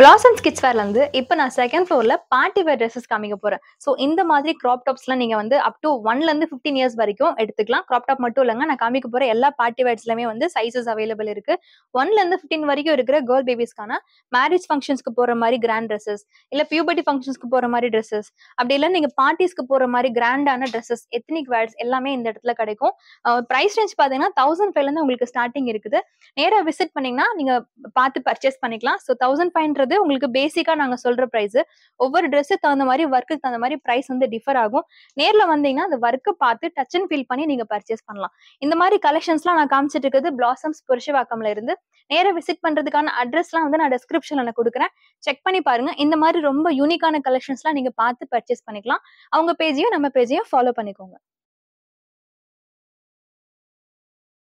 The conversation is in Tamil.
பிளாசம்ஸ் கிட்ஸ் வேர்லேருந்து இப்போ நான் செகண்ட் ஃப்ளோரில் பார்ட்டி வேர் ட்ரெஸ்ஸஸ் காமிக்க போகிறேன் ஸோ இந்த மாதிரி கிராப் டாப்ஸ்லாம் நீங்கள் வந்து அப் டு ஒன்லேருந்து ஃபிஃப்டீன் இயர்ஸ் வரைக்கும் எடுத்துக்கலாம் கிராப் டாப் மட்டும் இல்லைங்க நான் காமிக்க போகிற எல்லா பார்ட்டி வேர்ஸ்லையுமே வந்து சைஸஸ் அவைலபிள் இருக்குது ஒன்லேருந்து ஃபிஃப்டீன் வரைக்கும் இருக்கிற கேர்ள் பேபிஸ்க்கான மேரேஜ் ஃபங்க்ஷன்ஸ்க்கு போகிற மாதிரி கிராண்ட் ட்ரெஸ்ஸஸ் இல்லை பியூபர்ட்டி ஃபங்க்ஷன்ஸ்க்கு போகிற மாதிரி ட்ரெஸ்ஸஸ் அப்படி இல்லை நீங்கள் பார்ட்டிஸ்க்கு போகிற மாதிரி கிராண்டான ட்ரெஸ்ஸஸ் எத்னிக் வேர்ட்ஸ் எல்லாமே இந்த இடத்துல கிடைக்கும் ப்ரைஸ் ரேஞ்ச் பார்த்தீங்கன்னா தௌசண்ட் ஃபைவ்லேருந்து உங்களுக்கு ஸ்டார்டிங் இருக்குது நேராக விசிட் பண்ணிங்கன்னா நீங்கள் பார்த்து பர்ச்சேஸ் பண்ணிக்கலாம் ஸோ தௌசண்ட் ஃபைவ்ன்றது அப்படிங்கிறது உங்களுக்கு பேசிக்கா நாங்க சொல்ற ப்ரைஸ் ஒவ்வொரு ட்ரெஸ்ஸுக்கு தகுந்த மாதிரி ஒர்க்குக்கு தகுந்த மாதிரி ப்ரைஸ் வந்து டிஃபர் ஆகும் நேர்ல வந்தீங்கன்னா அந்த ஒர்க்கு பார்த்து டச் அண்ட் ஃபீல் பண்ணி நீங்க பர்ச்சேஸ் பண்ணலாம் இந்த மாதிரி கலெக்ஷன்ஸ்லாம் நான் காமிச்சிட்டு இருக்கிறது பிளாசம்ஸ் புருஷவாக்கம்ல இருந்து நேர விசிட் பண்றதுக்கான அட்ரஸ்லாம் வந்து நான் டிஸ்கிரிப்ஷன்ல நான் கொடுக்குறேன் செக் பண்ணி பாருங்க இந்த மாதிரி ரொம்ப யூனிக்கான கலெக்ஷன்ஸ்லாம் நீங்க பார்த்து பர்ச்சேஸ் பண்ணிக்கலாம் அவங்க பேஜையும் நம்ம பேஜையும் ஃபாலோ பண்ணிக்கோங்க